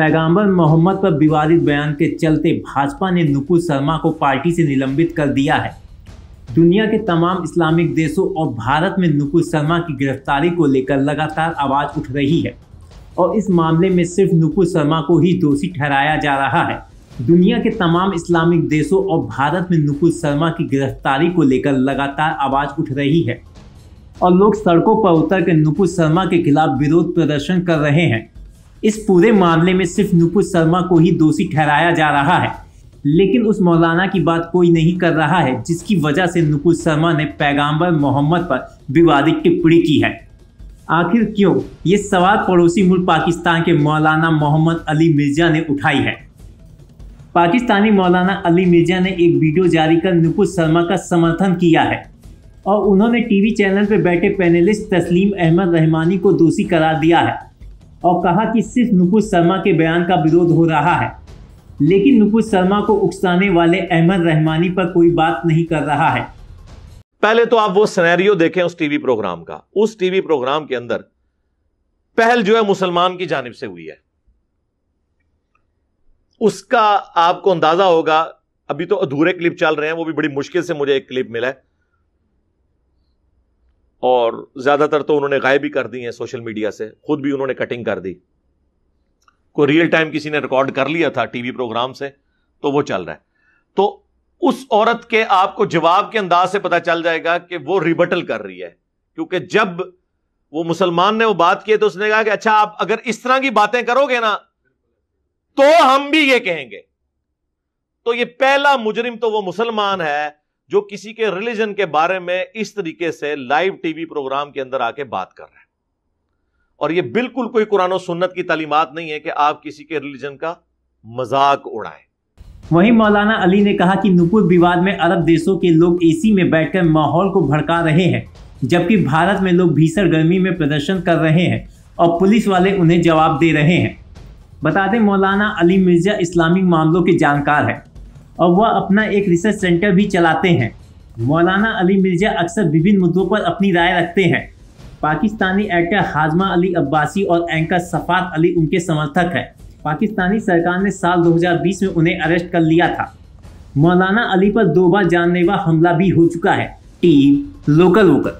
पैगाम्बर मोहम्मद पर विवादित बयान के चलते भाजपा ने नुपुर शर्मा को पार्टी से निलंबित कर दिया है दुनिया के तमाम इस्लामिक देशों और भारत में नुपुर शर्मा की गिरफ्तारी को लेकर लगातार आवाज़ उठ रही है और इस मामले में सिर्फ नुपुर शर्मा को ही दोषी ठहराया जा रहा है दुनिया के तमाम इस्लामिक देशों और भारत में नुपुर शर्मा की गिरफ्तारी को लेकर लगातार आवाज़ उठ रही है और लोग सड़कों पर उतर कर नुपुर शर्मा के खिलाफ विरोध प्रदर्शन कर रहे हैं इस पूरे मामले में सिर्फ नुपुर शर्मा को ही दोषी ठहराया जा रहा है लेकिन उस मौलाना की बात कोई नहीं कर रहा है जिसकी वजह से नुपुर शर्मा ने पैगाम्बर मोहम्मद पर विवादित टिप्पणी की है आखिर क्यों ये सवाल पड़ोसी मुल्क पाकिस्तान के मौलाना मोहम्मद अली मिर्जा ने उठाई है पाकिस्तानी मौलाना अली मिर्जा ने एक वीडियो जारी कर नुपुर शर्मा का समर्थन किया है और उन्होंने टीवी चैनल पर बैठे पैनलिस्ट तस्लीम अहमद रहमानी को दोषी करार दिया है और कहा कि सिर्फ नुपुर शर्मा के बयान का विरोध हो रहा है लेकिन नुपुर शर्मा को उकसाने वाले अहमद रहमानी पर कोई बात नहीं कर रहा है पहले तो आप वो सिनेरियो देखें उस टीवी प्रोग्राम का उस टीवी प्रोग्राम के अंदर पहल जो है मुसलमान की जानब से हुई है उसका आपको अंदाजा होगा अभी तो अधूरे क्लिप चल रहे हैं वो भी बड़ी मुश्किल से मुझे एक क्लिप मिला है और ज़्यादातर तो उन्होंने गायब भी कर दी है सोशल मीडिया से खुद भी उन्होंने कटिंग कर दी को रियल टाइम किसी ने रिकॉर्ड कर लिया था टीवी प्रोग्राम से तो वो चल रहा है तो उस औरत के आपको जवाब के अंदाज से पता चल जाएगा कि वो रिबटल कर रही है क्योंकि जब वो मुसलमान ने वो बात की तो उसने कहा कि अच्छा आप अगर इस तरह की बातें करोगे ना तो हम भी ये कहेंगे तो ये पहला मुजरिम तो वो मुसलमान है जो किसी के रिलीजन के बारे में इस तरीके से लाइव टीवी प्रोग्राम के अंदर आके बात कर रहे हैं और यह बिल्कुल कोई कुरान और सुन्नत की तालीमत नहीं है कि आप किसी के रिलीजन का मजाक उड़ाएं वहीं मौलाना अली ने कहा कि नुपुर विवाद में अरब देशों के लोग एसी में बैठकर माहौल को भड़का रहे हैं जबकि भारत में लोग भीषण गर्मी में प्रदर्शन कर रहे हैं और पुलिस वाले उन्हें जवाब दे रहे हैं बता दें मौलाना अली मिर्जा इस्लामिक मामलों के जानकार हैं और वह अपना एक रिसर्च सेंटर भी चलाते हैं मौलाना अली मिर्जा अक्सर विभिन्न मुद्दों पर अपनी राय रखते हैं पाकिस्तानी एक्टर हाजमा अली अब्बासी और एंकर सफात अली उनके समर्थक हैं पाकिस्तानी सरकार ने साल 2020 में उन्हें अरेस्ट कर लिया था मौलाना अली पर दो बार जानलेवा हमला भी हो चुका है टीम लोकल वोकल